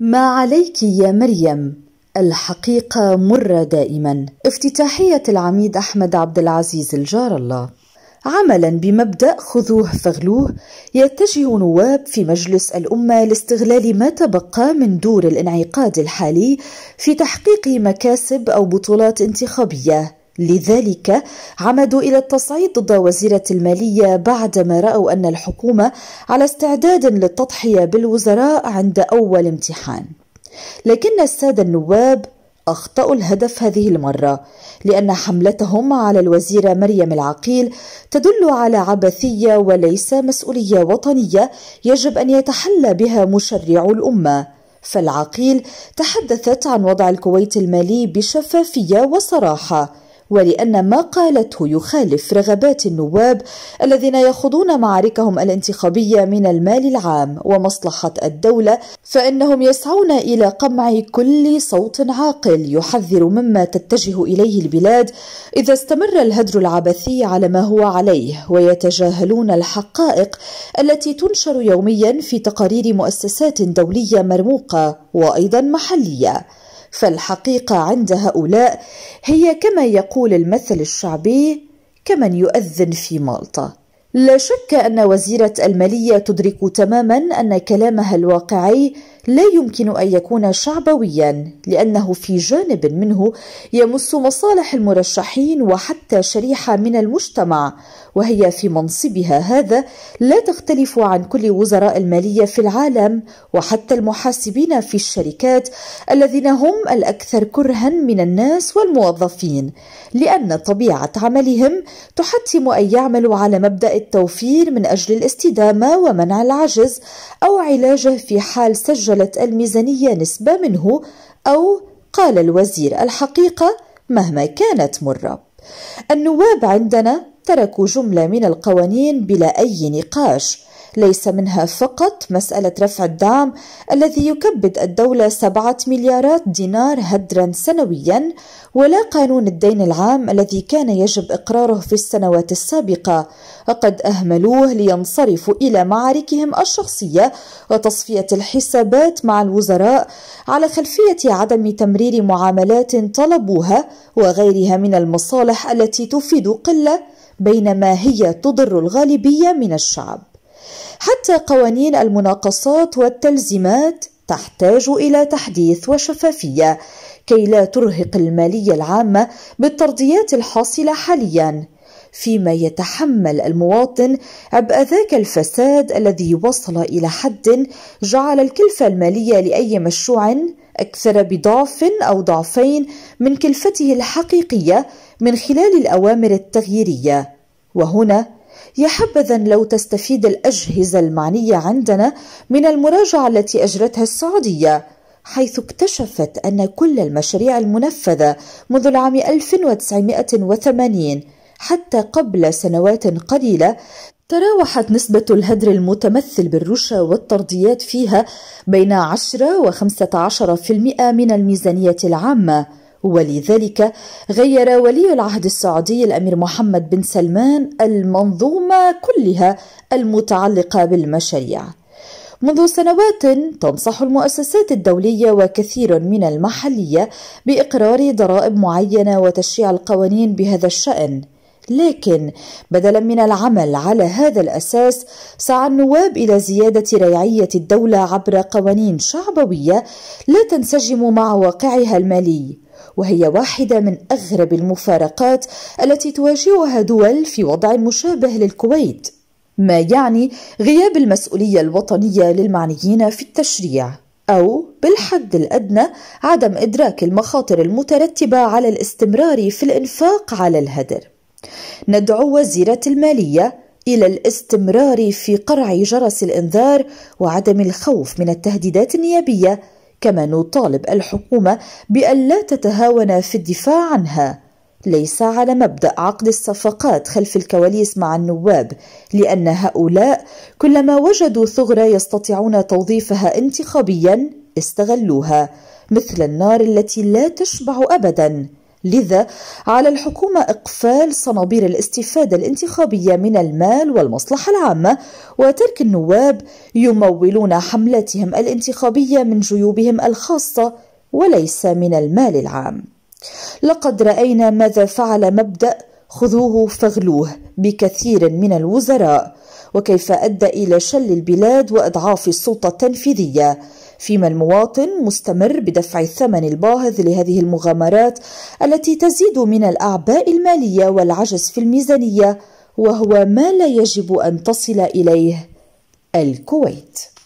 ما عليك يا مريم الحقيقة مرة دائما افتتاحية العميد أحمد عبد العزيز الجار الله عملا بمبدأ خذوه فغلوه يتجه نواب في مجلس الأمة لاستغلال ما تبقى من دور الانعقاد الحالي في تحقيق مكاسب أو بطولات انتخابية لذلك عمدوا إلى التصعيد ضد وزيرة المالية بعدما رأوا أن الحكومة على استعداد للتضحية بالوزراء عند أول امتحان لكن السادة النواب أخطأوا الهدف هذه المرة لأن حملتهم على الوزيرة مريم العقيل تدل على عبثية وليس مسؤولية وطنية يجب أن يتحلى بها مشرع الأمة فالعقيل تحدثت عن وضع الكويت المالي بشفافية وصراحة ولأن ما قالته يخالف رغبات النواب الذين يخوضون معاركهم الانتخابية من المال العام ومصلحة الدولة فإنهم يسعون إلى قمع كل صوت عاقل يحذر مما تتجه إليه البلاد إذا استمر الهدر العبثي على ما هو عليه ويتجاهلون الحقائق التي تنشر يوميا في تقارير مؤسسات دولية مرموقة وأيضا محلية فالحقيقة عند هؤلاء هي كما يقول المثل الشعبي كمن يؤذن في مالطا لا شك أن وزيرة المالية تدرك تماما أن كلامها الواقعي لا يمكن أن يكون شعبويا لأنه في جانب منه يمس مصالح المرشحين وحتى شريحة من المجتمع وهي في منصبها هذا لا تختلف عن كل وزراء المالية في العالم وحتى المحاسبين في الشركات الذين هم الأكثر كرها من الناس والموظفين لأن طبيعة عملهم تحتم أن يعملوا على مبدأ التوفير من أجل الاستدامة ومنع العجز أو علاجه في حال سجلت الميزانية نسبة منه أو قال الوزير الحقيقة مهما كانت مرة النواب عندنا تركوا جملة من القوانين بلا أي نقاش ليس منها فقط مسألة رفع الدعم الذي يكبد الدولة سبعة مليارات دينار هدرا سنويا ولا قانون الدين العام الذي كان يجب إقراره في السنوات السابقة وقد أهملوه لينصرفوا إلى معاركهم الشخصية وتصفية الحسابات مع الوزراء على خلفية عدم تمرير معاملات طلبوها وغيرها من المصالح التي تفيد قلة بينما هي تضر الغالبية من الشعب حتى قوانين المناقصات والتلزيمات تحتاج الى تحديث وشفافيه كي لا ترهق الماليه العامه بالترضيات الحاصله حاليا فيما يتحمل المواطن عبء ذاك الفساد الذي وصل الى حد جعل الكلفه الماليه لاي مشروع اكثر بضعف او ضعفين من كلفته الحقيقيه من خلال الاوامر التغييريه وهنا يا حبذا لو تستفيد الأجهزة المعنية عندنا من المراجعة التي أجرتها السعودية حيث اكتشفت أن كل المشاريع المنفذة منذ العام 1980 حتى قبل سنوات قليلة تراوحت نسبة الهدر المتمثل بالرشا والطرديات فيها بين 10 و 15% من الميزانية العامة ولذلك غير ولي العهد السعودي الامير محمد بن سلمان المنظومه كلها المتعلقه بالمشاريع منذ سنوات تنصح المؤسسات الدولية وكثير من المحلية بإقرار ضرائب معينة وتشريع القوانين بهذا الشأن، لكن بدلا من العمل على هذا الأساس سعى النواب إلى زيادة ريعية الدولة عبر قوانين شعبوية لا تنسجم مع واقعها المالي وهي واحدة من أغرب المفارقات التي تواجهها دول في وضع مشابه للكويت ما يعني غياب المسؤولية الوطنية للمعنيين في التشريع أو بالحد الأدنى عدم إدراك المخاطر المترتبة على الاستمرار في الإنفاق على الهدر. ندعو وزيرة المالية إلى الاستمرار في قرع جرس الإنذار وعدم الخوف من التهديدات النيابية كما نطالب الحكومة بأن لا تتهاون في الدفاع عنها ليس على مبدأ عقد الصفقات خلف الكواليس مع النواب لأن هؤلاء كلما وجدوا ثغرة يستطيعون توظيفها انتخابيا استغلوها مثل النار التي لا تشبع أبدا لذا على الحكومة إقفال صنابير الاستفادة الانتخابية من المال والمصلحة العامة وترك النواب يمولون حملاتهم الانتخابية من جيوبهم الخاصة وليس من المال العام. لقد رأينا ماذا فعل مبدأ خذوه فغلوه بكثير من الوزراء وكيف ادى الى شل البلاد واضعاف السلطه التنفيذيه فيما المواطن مستمر بدفع الثمن الباهظ لهذه المغامرات التي تزيد من الاعباء الماليه والعجز في الميزانيه وهو ما لا يجب ان تصل اليه الكويت